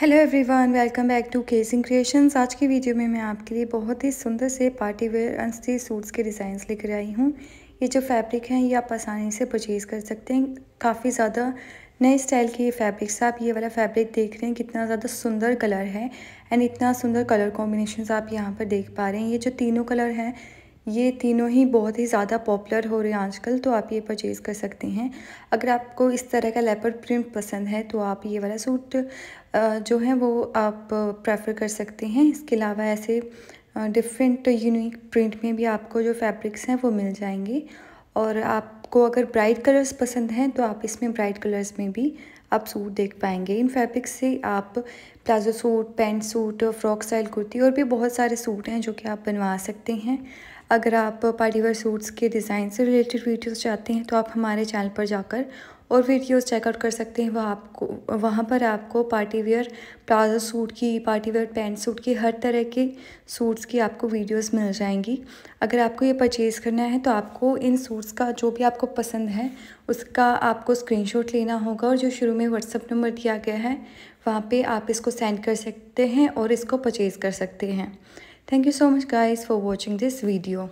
hello everyone welcome back to Kesing Creations आज की video में मैं आपके लिए बहुत ही सुंदर से पार्टी वेयर अंस्थी सूट्स के डिज़ाइंस लेकर आई हूँ ये जो फैब्रिक हैं ये आप आसानी से परचेज़ कर सकते हैं काफ़ी ज़्यादा नए स्टाइल के ये फैब्रिक्स आप ये वाला फैब्रिक देख रहे हैं कितना ज़्यादा सुंदर कलर है एंड इतना सुंदर कलर कॉम्बिनेशन आप यहाँ पर देख पा रहे हैं ये जो तीनों कलर हैं ये तीनों ही बहुत ही ज़्यादा पॉपुलर हो रहे हैं आजकल तो आप ये परचेज़ कर सकते हैं अगर आपको इस तरह का लेपर प्रिंट पसंद है तो आप ये वाला सूट जो है वो आप प्रेफर कर सकते हैं इसके अलावा ऐसे डिफरेंट यूनिक प्रिंट में भी आपको जो फैब्रिक्स हैं वो मिल जाएंगे और आप आपको अगर ब्राइट कलर्स पसंद हैं तो आप इसमें ब्राइट कलर्स में भी आप सूट देख पाएंगे इन फैब्रिक्स से आप palazzo suit pant suit frock style kurti और भी बहुत सारे सूट हैं जो कि आप बनवा सकते हैं अगर आप पार्टीवेयर सूट्स के डिज़ाइन से रिलेटेड वीडियोस चाहते हैं तो आप हमारे चैनल पर जाकर और वीडियोस चेकआउट कर सकते हैं वह आपको वहाँ पर आपको पार्टी वेयर प्लाजो सूट की पार्टी वेयर पैंट सूट की हर तरह के सूट्स की आपको वीडियोस मिल जाएंगी अगर आपको ये परचेज़ करना है तो आपको इन सूट्स का जो भी आप आपको पसंद है उसका आपको स्क्रीनशॉट लेना होगा और जो शुरू में व्हाट्सअप नंबर दिया गया है वहाँ पे आप इसको सेंड कर सकते हैं और इसको परचेज़ कर सकते हैं thank you so much guys for watching this video